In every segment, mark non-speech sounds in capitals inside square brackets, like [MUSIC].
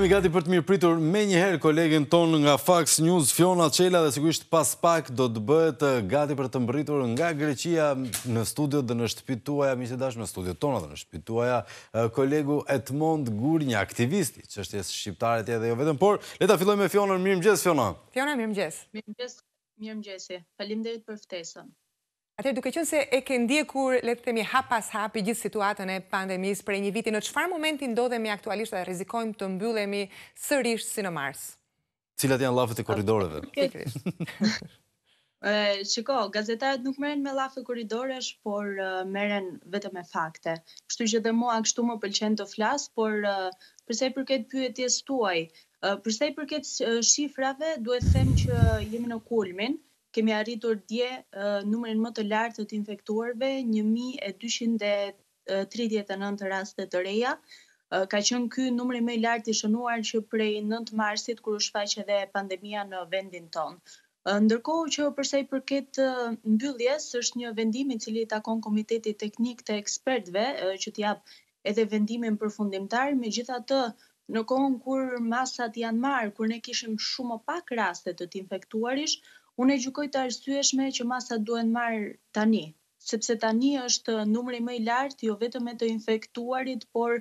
Mi gati për të mirë pritur me njëherë kolegin tonë nga Fax News, Fiona Qela dhe sigurisht pas pak do të bëhet gati për të mbritur nga Greqia në studio dhe në shtëpituaja, mi se dash në studio tonë dhe në shtëpituaja, kolegu Edmond një aktivisti, që është jesë shqiptare tje dhe jo vetëm, por leta filloj me Fiona, mirë mgjes, Fiona. Fiona, mirë mgjes. Mirë mgjes, mirë mgjesi, falim dhe i të përftesën. Atër, duke qënë se e këndje kur, letë themi, hap pas hap i gjithë situatën e pandemis për e një viti, në qëfar momenti ndodhemi aktualisht dhe rizikojmë të mbyllemi sërish si në Mars? Cilat janë lafët e koridoreve? [LAUGHS] [LAUGHS] Shiko, gazetarët nuk meren me lafët e koridoresh, por meren vetëm me fakte. Kështu që dhe mua kështu më pëlqen të flasë, por përse i përket pyetjes tuaj, përse i përket shifrave, duhet them që jemi në kulmin, kemi arritur dje uh, numërin më të lartë të, të infektuarve, 1239 raste të reja. ka qenë ky numri më i lartë i shënuar që prej 9 marsit kur u shfaq edhe pandemia në vendin tonë. Ndërkohë që përsa i përket mbylljes, është një vendim i cili takon komiteti teknik të ekspertëve që t'jap edhe vendimin përfundimtar, megjithatë në kohën kur masat janë marrë, kur ne kishim shumë pak raste të të infektuarish, Unë e gjukoj të arsueshme që masa duen marë tani, sepse tani është numri më i lartë, jo vetëm e të infektuarit, por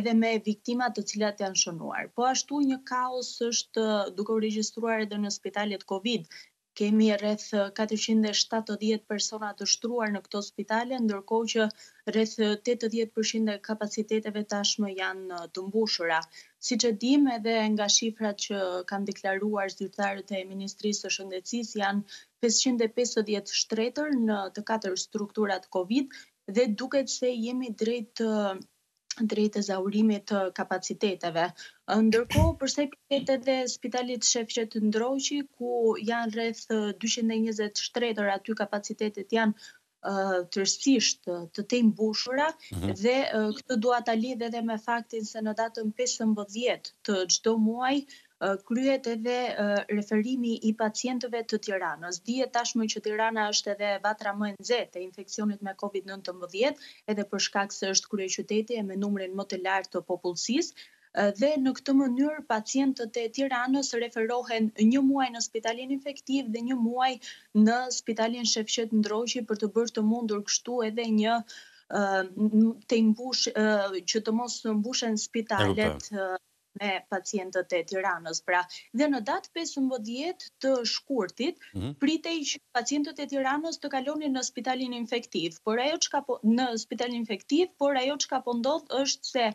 edhe me viktimat të cilat janë shënuar. Po ashtu një kaos është duke u registruar edhe në spitalet COVID, kemi rreth 470 persona të shtruar në këto spitale, ndërkohë që rreth 80% e kapaciteteve tashmë janë të mbushura. Si që dim edhe nga shifrat që kanë deklaruar zyrtarët e Ministrisë të Shëndecis janë 550 shtretër në të katër strukturat COVID dhe duket se jemi drejt drejtë e zaurimit të kapaciteteve. Ndërko, përse përket edhe dhe spitalit shefqet të ndroqi, ku janë rreth 220 shtretër, aty kapacitetet janë tërsisht të tem bushura, mhm. dhe këtë duat ta lidhe dhe me faktin se në datën 15 të gjdo muaj, kryet edhe referimi i pacientëve të Tiranës. Dihet tashmë që Tirana është edhe vatra më e nxehtë e infeksionit me COVID-19, edhe për shkak se është kryeqyteti me numrin më të lartë të popullsisë, dhe në këtë mënyrë pacientët e Tiranës referohen një muaj në spitalin infektiv dhe një muaj në spitalin Shefqet Ndroqi për të bërë të mundur kështu edhe një të imbush që të mos të mbushen spitalet me pacientët e Tiranës. Pra, dhe në datë 15 të shkurtit, mhm. pritej që pacientët e Tiranës të kalonin në spitalin infektiv, por ajo çka po në spitalin infektiv, por ajo çka po ndodh është se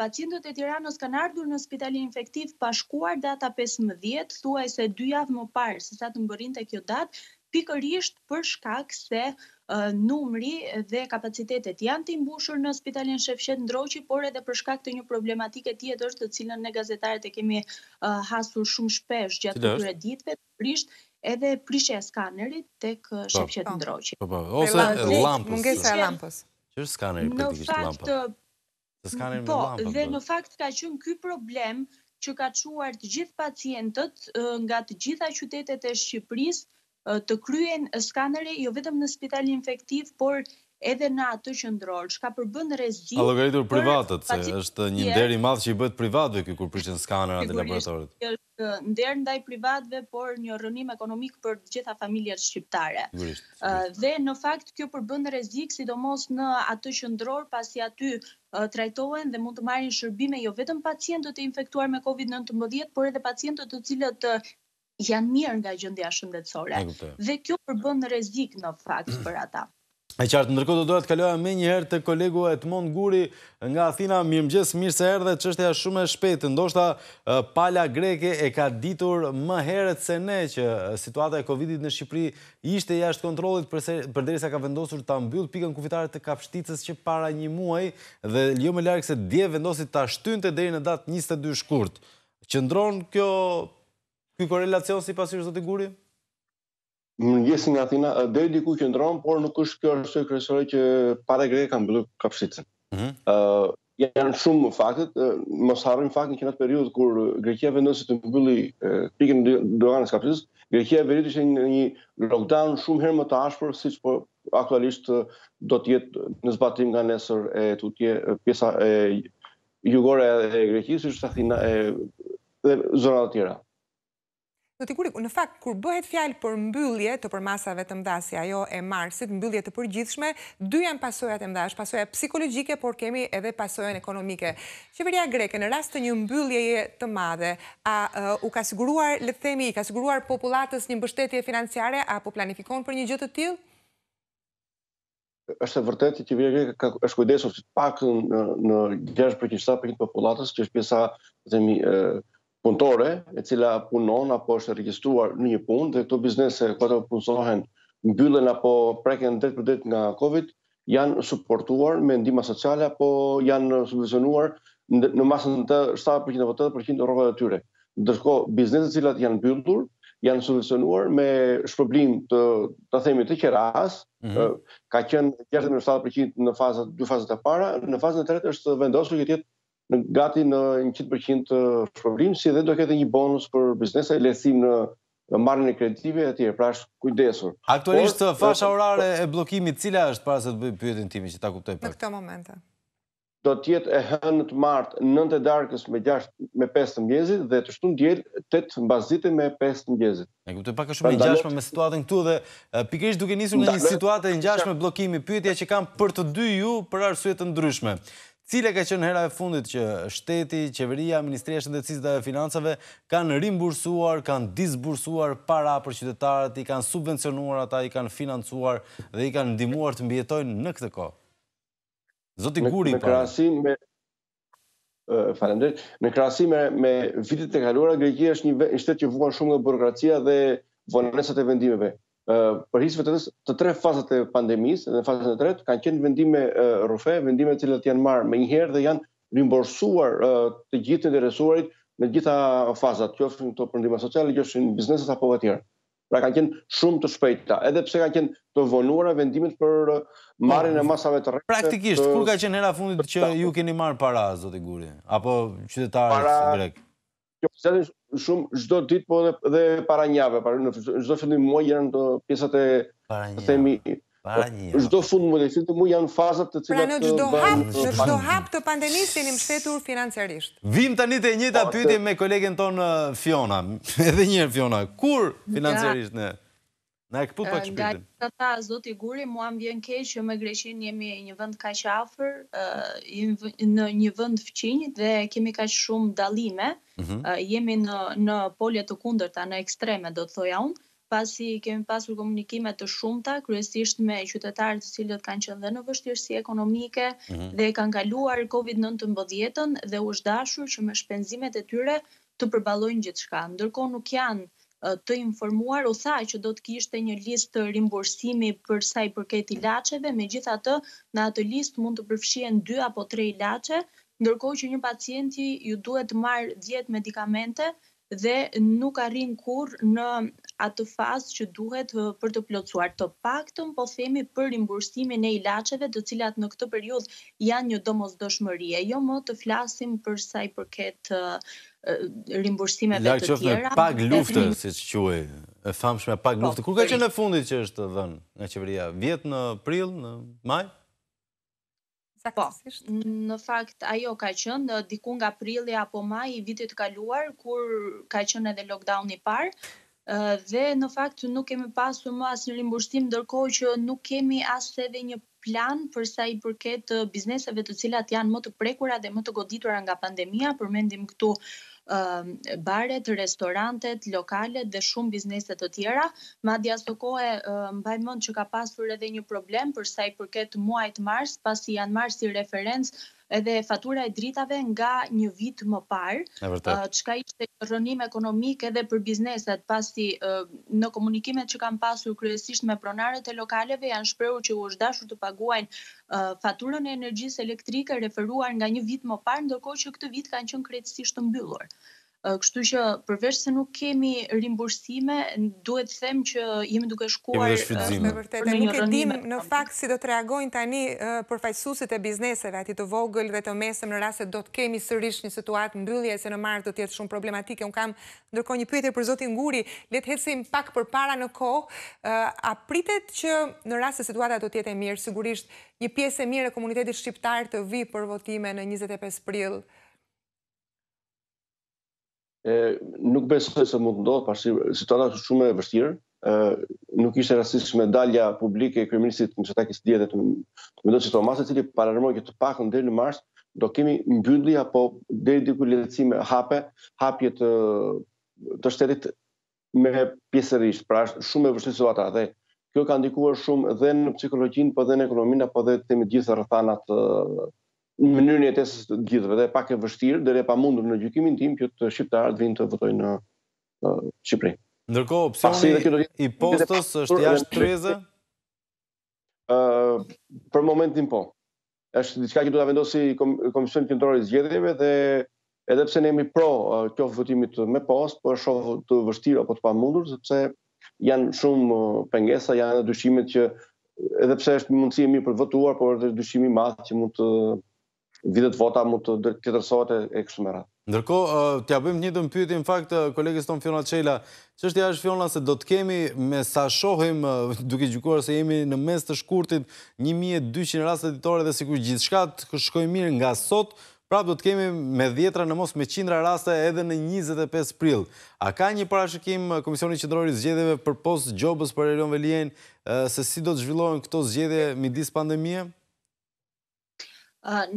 pacientët e Tiranës kanë ardhur në spitalin infektiv pashkuar shkuar data 15, thuaj se dy javë më parë se sa të të kjo datë, pikërisht për shkak se numri dhe kapacitetet janë të imbushur në spitalin Shefqet Ndroqi, por edhe për shkak të një problematike tjetë është të cilën në gazetarët e kemi hasur shumë shpesh gjatë të kërë ditëve, prisht edhe prishe e skanerit të kë po. Shefshet po. Ndroqi. Po, Ose lampës. Mungesa e lampës. Që është skanerit për të kështë lampës? Në faktë, po, dhe në fakt ka qënë këj problem që ka quar të gjithë pacientët nga të gjitha qytetet e Shqipërisë, të kryen skanere jo vetëm në spitalin infektiv, por edhe në atë qëndror, që ka përbën rezgjit... A logaritur privatët, se është një nderi madhë që i bëtë privatëve kërë kur përshën skanera dhe laboratorit. Është ndaj privatëve, por një rënim ekonomik për gjitha familjet shqiptare. Dhe në fakt, kjo përbën rezgjit, sidomos në atë ndrorë, pasi aty trajtohen dhe mund të marrin shërbime jo vetëm pacientët e infektuar me COVID-19, por edhe pacientët të cilët janë mirë nga gjendja shëndetësore. Dhe kjo përbën në rrezik në fakt mm. për ata. E qartë, ndërkohë do doja të kaloja më një herë te kolegu Edmond Guri nga Athina. Mirëmëngjes, mirë se erdhe. Çështja është shumë e shpejtë. Ndoshta pala greke e ka ditur më herët se ne që situata e Covidit në Shqipëri ishte jashtë kontrollit për përderisa ka vendosur ta mbyll pikën kufitare të kapshticës që para një muaji dhe jo më larg se dje vendosit ta shtynte deri në datë 22 shkurt. Qëndron kjo Ky korelacion si pasi zoti Guri? Më gjesin nga Athina, deri diku që ndron, por nuk është kjo arsye kryesore që para greke kanë bëllu kafshicën. Ëh, mhm. janë shumë faktet, mos harrojmë faktin që në atë periudhë kur Greqia vendosi të mbylli pikën në doganës kafshicës, Greqia veri ishte një lockdown shumë herë më të ashpër siç po aktualisht do të jetë në zbatim nga nesër e tutje pjesa e jugore e Greqisë, Athina e zonat tjera. Në fakt, kur bëhet fjalë për mbyllje të përmasave të mdhasi, ajo e marsit, mbyllje të përgjithshme, dy janë pasojat e mdhash, pasojat psikologike, por kemi edhe pasojen ekonomike. Qeveria greke, në rast të një mbyllje të madhe, a u ka siguruar, le themi, ka siguruar populatës një mbështetje financiare, apo planifikon për një gjithë të tjilë? është e vërtet që Qeveria greke është kujdesur pak në 6% populatës, që është pjesa, punëtore, e cila punon apo është registruar në një punë, dhe këto biznese ku ato punësohen në byllën apo preken dretë për dretë nga COVID, janë supportuar me ndima sociale apo janë subvencionuar në masën të 7% apo 8% të rogët e tyre. Ndërko, biznese cilat janë mbyllur janë subvencionuar me shpërblim të të themit të qeras, mm -hmm. ka qenë gjerët me 7% në fazët, dy fazët e para, në fazën e të është vendosur që jetë, në gati në 100% të shpërblim, si dhe do kete një bonus për biznesa e lesim në në marrën e kreative e tjere, pra është kujdesur. Aktualisht, Por, fasha orare e blokimit, cila është para se të bëjë pyetin timi që ta kuptoj për? Në këta momente. Do tjetë e hënë të martë në të darkës me 6 me 5 të mjezit dhe të shtun djelë të të mbazite me 5 të mjezit. Në kuptoj pak është me pra, njashme me situatën këtu dhe pikrish duke njësur në një situatë e njashme blokimi pyetja që kam për të dy ju për arsujet të ndryshme. Cile ka qenë hera e fundit që shteti, qeveria, Ministria e Shëndetësisë dhe Financave kanë rimbursuar, kanë disbursuar para për qytetarët, i kanë subvencionuar ata, i kanë financuar dhe i kanë ndihmuar të mbijetojnë në këtë kohë. Zoti Guri pra. Faleminderit. Në krahasim me me vitet e kaluara Greqia është një shtet që vuan shumë nga burokracia dhe vonesat e vendimeve për hisë vetës të tre fazat e pandemisë, dhe fazat e tret, kanë qenë vendime rrëfe, vendime cilët janë marë me njëherë dhe janë rimborsuar të gjithë në deresuarit në gjitha fazat, që është në të përndima sociale, që është në bizneset apo vëtjerë. Pra kanë qenë shumë të shpejta, edhe pse kanë qenë të vonuara vendimet vendimit për marrjen e masave të rrëfe. Praktikisht, kur ka qenë hera fundit që ju keni marë para, zotë i gurje, apo qytetarës Jo, zëri shumë çdo ditë po edhe dhe para javë, para në çdo fillim muaj janë ato pjesat e themi para një. Çdo fund muaj, fillim të muaj janë fazat të cilat Pra në çdo hap, çdo hap të pandemisë jeni mbështetur financiarisht. Vim tani te njëta po, pyetje me kolegen ton Fiona. [LAUGHS] Edhe një herë Fiona, kur financiarisht ne? Na e këpu pak shpirtin. Nga ta, zotë i guri, mua më vjen keq që me Greqin jemi një vënd ka qafër, në një vënd fëqinjit dhe kemi ka shumë dalime, mhm. jemi në, në polje të kunder ta, në ekstreme, do të thoja unë, pasi kemi pasur komunikime të shumta kryesisht me qytetarë të cilët kanë qenë dhe në vështirësi ekonomike mhm. dhe kanë kaluar Covid-19 dhe u është dashur që me shpenzimet e tyre të përballojnë gjithçka. Ndërkohë nuk janë të informuar u tha që do të kishte një listë rimbursimi për sa i përket ilaçeve, megjithatë në atë listë mund të përfshihen 2 apo 3 ilaçe, ndërkohë që një pacienti ju duhet të marr 10 medikamente dhe nuk arrin kur në atë fazë që duhet për të plotësuar të paktën, po themi për rimbursimin e ilaçeve, të cilat në këtë periudhë janë një domosdoshmëri, jo më të flasim për sa i përket rimbursimeve të tjera. me pak luftë, rin... siç quhej, e famshme pak po, luftë. Kur ka qenë në fundit që është dhënë nga qeveria? Vjet në prill, në maj? Po, në fakt ajo ka qënë në dikun nga prilli apo maj i vitit kaluar, kur ka qënë edhe lockdown i parë, dhe në fakt nuk kemi pasur më asë në rimbushtim, dërkohë që nuk kemi asë edhe një plan për sa i përket bizneseve të cilat janë më të prekura dhe më të goditura nga pandemia, përmendim këtu baret, restorantet, lokalet dhe shumë bizneset të tjera. Ma dhja së kohë mbaj mund që ka pasur edhe një problem për sa i përket muajt mars, pasi janë mars si edhe fatura e dritave nga një vit më parë, çka ka ishte rënim ekonomik edhe për bizneset, pasi në komunikimet që kanë pasur kryesisht me pronarët e lokaleve janë shprehur që u është dashur të paguajnë faturën e energjisë elektrike referuar nga një vit më parë, ndërkohë që këtë vit kanë qenë krejtësisht të mbyllur kështu që përveç se nuk kemi rimbursime, duhet të them që jemi duke shkuar me vërtetë nuk e dim në fakt si do të reagojnë tani përfaqësuesit e bizneseve aty të vogël dhe të mesëm në rast se do të kemi sërish një situatë mbylljeje se në marrë do të jetë shumë problematike. Un kam ndërkohë një pyetje për zotin Nguri, le të hecim pak përpara në kohë. A pritet që në rast se situata do të jetë e mirë, sigurisht një pjesë e mirë e komunitetit shqiptar të vi për votime në 25 prill? e, nuk besoj se mund të ndodhë, pasi situata është shumë e vështirë, nuk ishte rastësishme dalja publike e kryeministit në çetakis dje dhe të mendoj se Tomas i cili paralajmëroi që të paktën deri në mars do kemi mbyllje apo deri diku lehtësime hape, hapje të të shtetit me pjesërisht, pra është shumë e vështirë situata dhe kjo ka ndikuar shumë dhe në psikologjinë, po dhe në ekonominë, po dhe temi gjithë rrethana të në mënyrën e tesës të gjithëve dhe pak e vështirë dhe e pa mundur në gjykimin tim që të shqiptarët vinë të votojnë në Shqipëri. Ndërkohë, opsioni i postës është jashtë të Ë Për momentin po. Êshtë diçka që do ta vendosë Komisioni i Zgjedeve dhe edhe pse ne jemi pro kjo votimit me post, po është shoh të vështirë apo të pa mundur, sepse janë shumë pengesa, janë dushimet që edhe pse është mundësi e mirë për të votuar, por edhe i madh që mund të vitet vota mund të tjetërsohet e kështu me Ndërkohë, t'ja bëjmë një dhe më në fakt, kolegis tonë Fiona Qela, që është t'ja është Fiona se do t'kemi me sa shohim, duke gjukuar se jemi në mes të shkurtit, 1200 rast ditore dhe sikur gjithë shkat, shkojë mirë nga sot, prapë do t'kemi me djetra në mos me 100 raste edhe në 25 pril. A ka një parashëkim Komisioni Qëndrori Zgjedeve për posë gjobës për Elion Velien, se si do të zhvillohen këto zgjede midis pandemie?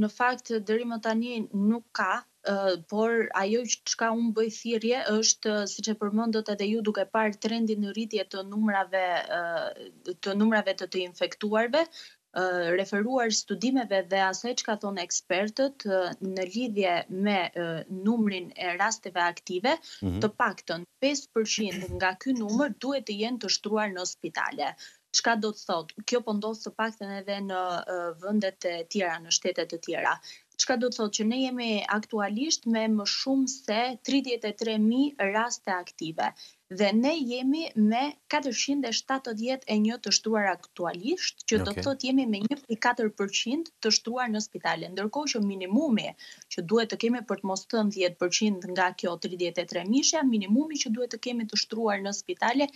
Në fakt, deri më tani nuk ka, por ajo që ka unë bëjë thirje është, si që përmëndot edhe ju duke parë trendin në rritje të numrave të të infektuarve, referuar studimeve dhe asaj çka që ka thonë ekspertët në lidhje me numrin e rasteve aktive, mhm. të pak të 5% nga kënë numër duhet të jenë të shtruar në spitale çka do të thot? Kjo po ndodh së paktën edhe në vëndet vendet e tjera, në shtetet e tjera. Çka do të thot që ne jemi aktualisht me më shumë se 33000 raste aktive dhe ne jemi me 470 e një të shtuar aktualisht, që do të thot jemi me 1.4% të shtuar në spitale, ndërkohë që minimumi që duhet të kemi për të mos thënë 10% nga kjo 33.000, minimumi që duhet të kemi të shtruar në spitale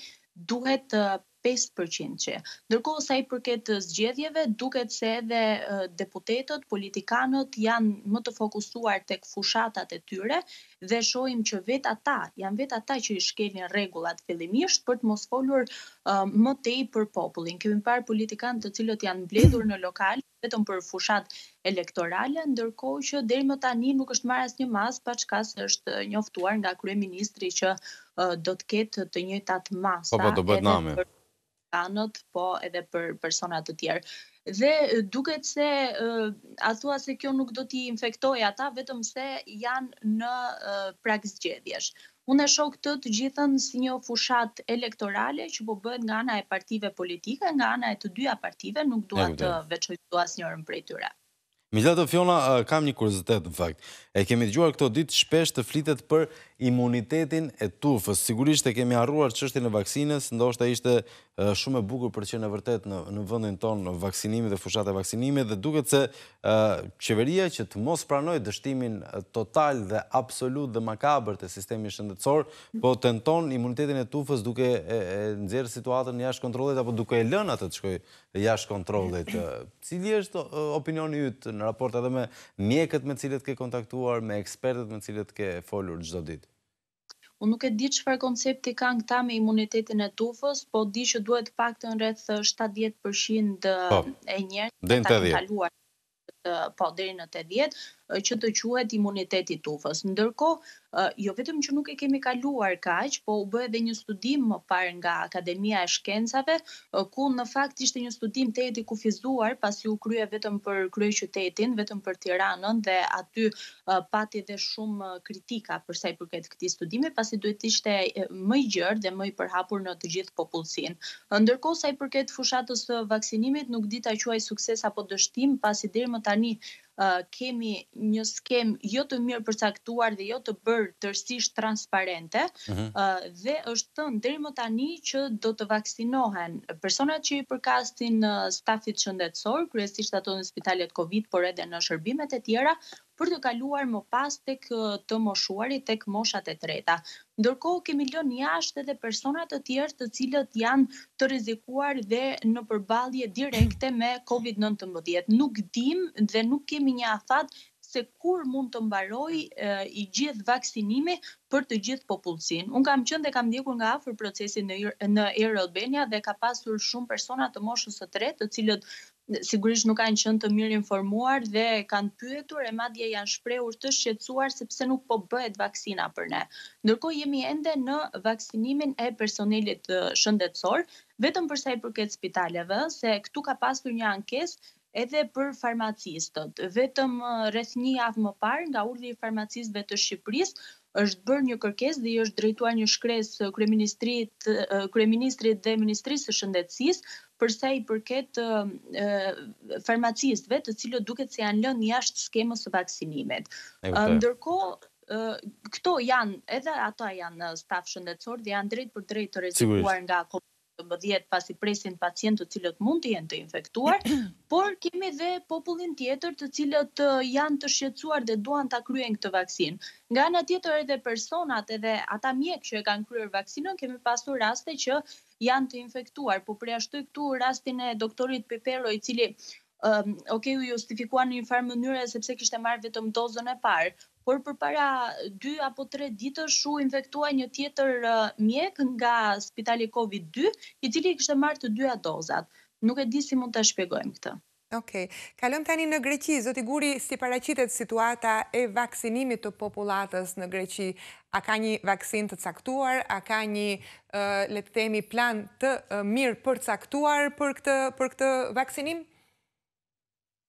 duhet të 5%. Ndërkohë sa i përket zgjedhjeve, duket se edhe deputetët, politikanët janë më të fokusuar tek fushatat e tyre dhe shohim që vetë ata, janë vetë ata që i shkelin rregullat fillimisht për të mos folur më tej për popullin. Kemi parë politikanë të cilët janë mbledhur në lokal vetëm për fushat elektorale, ndërkohë që deri më tani nuk është marrë asnjë mas pa çka se është njoftuar nga kryeministri që do të ketë të njëjtat masa. Po, po do bëhet Për amerikanët, po edhe për personat të tjerë. Dhe duket se a thua se kjo nuk do t'i infektoj ata, vetëm se janë në prak gjedhjesht. Unë e shok të të gjithën si një fushat elektorale që po bëhet nga ana e partive politike, nga ana e të dyja partive, nuk duhet të veqojtuas njërën prej tyre. Miljatë Fiona, kam një kurzitet në fakt. E kemi të gjuar këto ditë shpesh të flitet për imunitetin e tufës. Sigurisht e kemi arruar qështin e vaksines, ndoshta ishte shumë e bukur për që në vërtet në vëndin tonë në vaksinimit dhe fushat e vaksinimit, dhe duket se qeveria që të mos pranoj dështimin total dhe absolut dhe makabër të sistemi shëndetsor, po të nëton imunitetin e tufës duke nëzirë situatën një ashtë apo duke e lënë atë të shkojë jash kontrolit. Cili është opinion një në raport edhe me mjekët me cilët ke kontaktuar, me ekspertët me cilët ke folur gjithë ditë? Unë nuk e di që farë koncepti kanë këta me imunitetin e tufës, po di që duhet pak të në rreth 70% po. e njërë të të të të të të të që të quhet imuniteti tufës. Ndërkohë, jo vetëm që nuk e kemi kaluar kaq, po u bë edhe një studim më parë nga Akademia e Shkencave, ku në fakt ishte një studim të i kufizuar, pasi u krye vetëm për krye qytetin, vetëm për Tiranën dhe aty pati dhe shumë kritika për sa i përket këtij studimi, pasi duhet ishte më i gjerë dhe më i përhapur në të gjithë popullsinë. Ndërkohë sa i përket fushatës së vaksinimit, nuk di ta quaj sukses apo dështim, pasi deri më tani kemi një skem jo të mirë përcaktuar dhe jo të bërë tërsisht transparente mhm. dhe është të deri më tani që do të vaksinohen personat që i përkasin stafit shëndetësor, kryesisht ato në spitalet Covid, por edhe në shërbimet e tjera, për të kaluar më pas tek të moshuarit tek moshat e treta. Ndërkohë kemi lënë jashtë edhe persona të tjerë të cilët janë të rrezikuar dhe në përballje direkte me COVID-19. Nuk dim dhe nuk kemi një afat se kur mund të mbaroj i gjithë vaksinimi për të gjithë popullësin. Unë kam qënë dhe kam ndjekur nga afër procesin në, Air Albania dhe ka pasur shumë persona të moshës të tretë të cilët sigurisht nuk kanë qenë të mirë informuar dhe kanë pyetur e madje janë shprehur të shqetësuar sepse nuk po bëhet vaksina për ne. Ndërkohë jemi ende në vaksinimin e personelit shëndetësor, vetëm për sa i përket spitaleve, se këtu ka pasur një ankesë edhe për farmacistët. Vetëm rreth një javë më parë nga urdhri i farmacistëve të Shqipërisë është bërë një kërkesë dhe i është drejtuar një shkres kryeministrit, kryeministrit dhe ministrisë së shëndetësisë për sa i përket farmacistëve, të cilët duket se janë lënë jashtë skemës së vaksinimit. Ndërkohë këto janë edhe ata janë staf shëndetësor dhe janë drejt për drejt të rrezikuar nga 12 pasi presin pacientët të cilët mund të jenë të infektuar, [CLEARS THROAT] por kemi dhe popullin tjetër të cilët uh, janë të shqetësuar dhe duan ta kryejnë këtë vaksin. Nga ana tjetër edhe personat edhe ata mjekë që e kanë kryer vaksinën kemi pasur raste që janë të infektuar, por përjashtoj këtu rastin e doktorit Pepero i cili Um, ok, u justifikuan një farë mënyre sepse kishte marrë vetëm dozën e parë, por për para 2 apo 3 ditë shu infektua një tjetër mjek nga spitali COVID-2, i cili kështë të martë 2 dozat. Nuk e di si mund të shpegojmë këtë. Ok, kalon tani në Greqi, zoti guri si paracitet situata e vaksinimit të populatës në Greqi. A ka një vaksin të caktuar, a ka një letëtemi plan të mirë për caktuar për këtë vaksinim?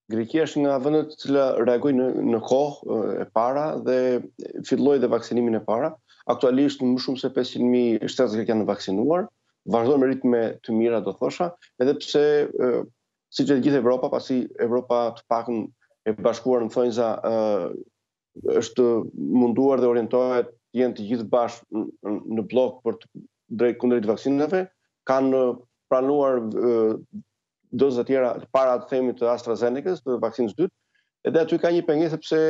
Grekia është nga vendet të cila reaguj në kohë e para dhe filloj dhe vaksinimin e para. Aktualisht në më shumë se 500.000 shtetës grekja në vaksinuar, vazhdojmë me ritme të mira, do thosha, edhe pse, si që të gjithë Evropa, pasi Evropa të pakën e bashkuar në thonjëza, është munduar dhe orientohet të jenë të gjithë bashkë në blokë për të drejtë kundrejtë vaksinëve, kanë pranuar dozat tjera para të themi të AstraZeneca, të vaksinës dytë, edhe aty ka një pengesë sepse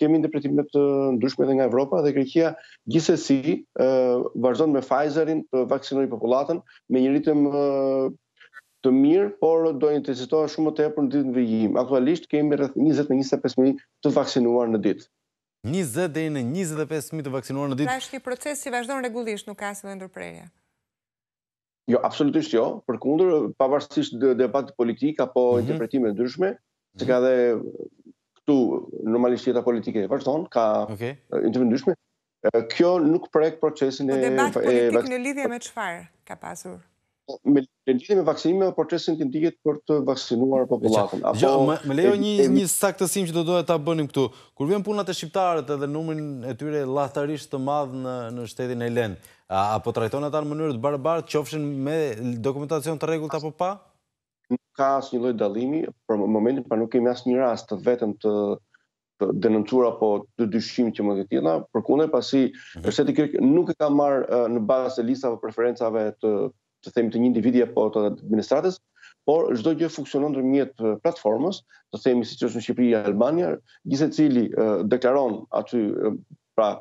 kemi interpretime të ndryshme edhe nga Evropa dhe Greqia gjithsesi ë vazhdon me Pfizerin të vaksinojë popullatën me një ritëm të mirë, por do të intensitohet shumë më tepër në ditën e vijim. Aktualisht kemi rreth 20 në 25 mijë të vaksinuar në ditë. 20 deri në 25 mijë të vaksinuar në ditë. Pra është një proces që vazhdon rregullisht, nuk ka asnjë ndërprerje. Jo, absolutisht jo, për kundër, pavarësisht dhe debat politik apo mm interpretime ndryshme, mhm. se ka dhe këtu normalisht jeta politike e vazhdon, ka interpretime ndryshme, kjo nuk prek procesin e... Po debat politik në lidhje me qëfar ka pasur? Po, me, me lidhje me vaksinime procesin të ndihet për të vaksinuar popullatën. Apo jo, më, lejo një një saktësim që do doja ta bënim këtu. Kur vjen punat e shqiptarët edhe numrin e tyre llahtarisht të madh në në shtetin e Lenë, A po trajtonë ata në mënyrë të barbarë, qofshin me dokumentacion të të apo pa? Nuk ka asë një lojtë dalimi, për momentin pa nuk kemi asë një rast të vetëm të denëncur apo të dyshim që më të tjena, për kune pasi rështet i kërkë nuk e ka marë në basë e listave preferencave të të themi të një individi apo të administratës, por çdo gjë funksionon ndër mjet platformës, të themi siç është në Shqipëri e Albania, gjithë cili deklaron aty pra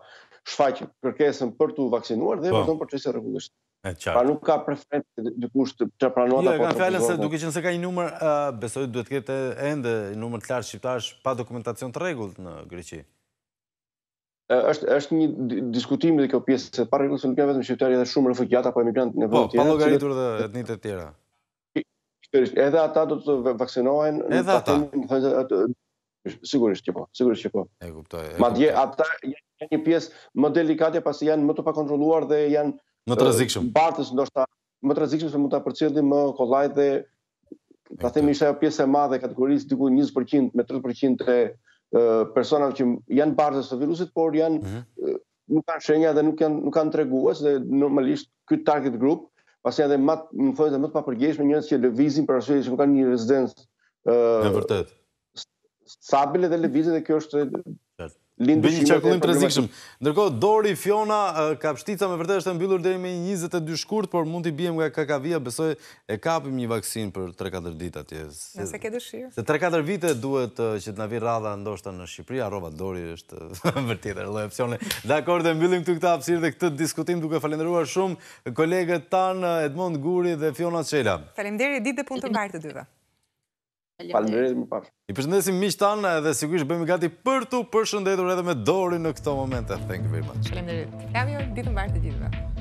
shfaq kërkesën për të vaksinuar dhe po. vazhdon procesi rregullisht. Pa nuk ka preferencë dikush të të pranohet jo, apo të. Jo, kanë fjalën se duke qenë se ka një numër, besoj duhet të ketë ende një numër të lartë shqiptarësh pa dokumentacion të rregullt në Greqi. Është është një diskutim dhe kjo pjesë se pa rregullt nuk janë vetëm shqiptarë, janë shumë refugjat apo emigrantë në vend tjetër. Po, pa llogaritur dhe etnitë të tjera. Edhe ata do të vaksinohen, edhe ata. Sigurisht që po, sigurisht që po. E kuptoj. Madje ata janë një pjesë më delikate pasi janë më të pakontrolluar dhe janë më të rrezikshëm. Bartës ndoshta më të rrezikshëm se mund ta përcjellim më kollaj dhe ta themi isha pjesë e madhe kategorisë diku 20% me 30% e personave që janë bartës të virusit, por janë mm -hmm. nuk kanë shenja dhe nuk janë nuk kanë tregues dhe normalisht ky target group pasi edhe më më thonë se më të papërgjeshme njerëz që lëvizin për arsye që kanë një rezidencë ë vërtet stabile dhe lëvizin dhe kjo është lindë shimë... Bëjnë qërkullim të rezikshëm. Ndërkohë, Dori, Fiona, ka pështica me vërtet është të mbyllur dhe me 22 shkurt, por mund t'i bjëm nga kakavia, besoj e kapim një vakcin për 3-4 dit atje. Nëse ke dëshirë. Se 3-4 vite duhet që t'na vi radha ndoshta në Shqipëri, a roba Dori është [LAUGHS] vërtet e opcione. Dhe akord e mbyllim të këta apsirë dhe këtë diskutim duke falenderuar shumë kolegët tanë, Edmond Guri dhe Fiona Qela. Falenderi, dit dhe punë të të dyve. Falemderit më parë. I përshëndesim miqë tanë edhe si kujshë bëjmë gati për tu përshëndetur edhe me dori në këto momente. Thank you very much. Falemderit. Kavio, ditë më barë të gjithë.